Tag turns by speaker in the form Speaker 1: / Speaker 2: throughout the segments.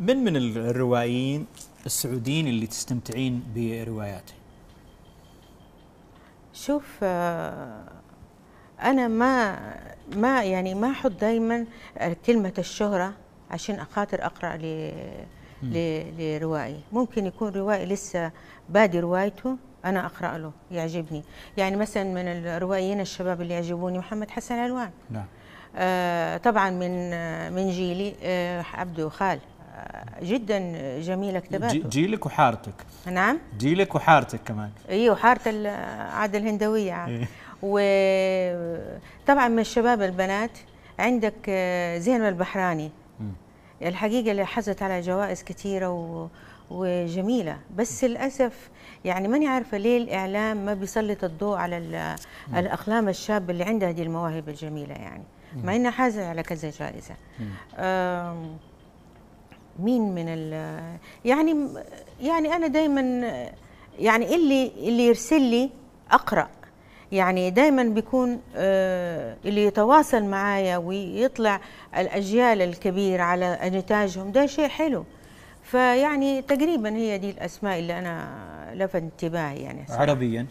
Speaker 1: من من الروائيين السعوديين اللي تستمتعين برواياته؟ شوف آه، انا ما ما يعني ما احط دائما آه، كلمه الشهره عشان اخاطر اقرا ل لروائي ممكن يكون روائي لسه بادي روايته انا اقرا له يعجبني يعني مثلا من الروائيين الشباب اللي يعجبوني محمد حسن علوان نعم آه طبعا من آه، من جيلي آه عبده خال جدا جميله كتاباته جيلك وحارتك نعم جيلك وحارتك كمان اي وحاره العاده الهندويه يعني. إيه. وطبعا من الشباب البنات عندك آه، زينب البحراني الحقيقه اللي حصلت على جوائز كثيره و... وجميله بس للاسف يعني ماني عارفه ليه الاعلام ما بيسلط الضوء على الاقلام الشاب اللي عندها هذه المواهب الجميله يعني مع انها حازت على كذا جائزه مين من ال يعني يعني انا دايما يعني اللي اللي يرسل لي اقرا يعني دايما بيكون آه، اللي يتواصل معايا ويطلع الاجيال الكبيره على نتاجهم ده شيء حلو فيعني تقريبا هي دي الاسماء اللي انا لفت انتباهي يعني أسمع. عربيا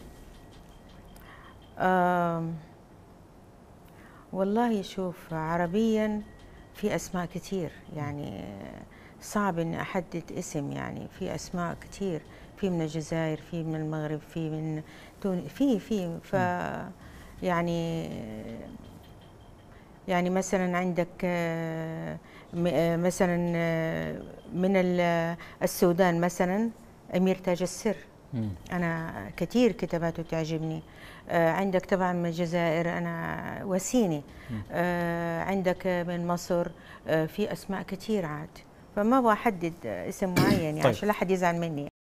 Speaker 1: والله شوف عربيا في اسماء كثير يعني صعب اني احدد اسم يعني في اسماء كثير في من الجزائر في من المغرب في من تونس في في ف يعني يعني مثلا عندك آه، آه، مثلا آه، من السودان مثلا امير تاج السر انا كثير كتاباته تعجبني عندك طبعا من الجزائر انا وسيني عندك من مصر في اسماء كثير عاد فما بحدد اسم معين يعني طيب. عشان لا حد يزعل مني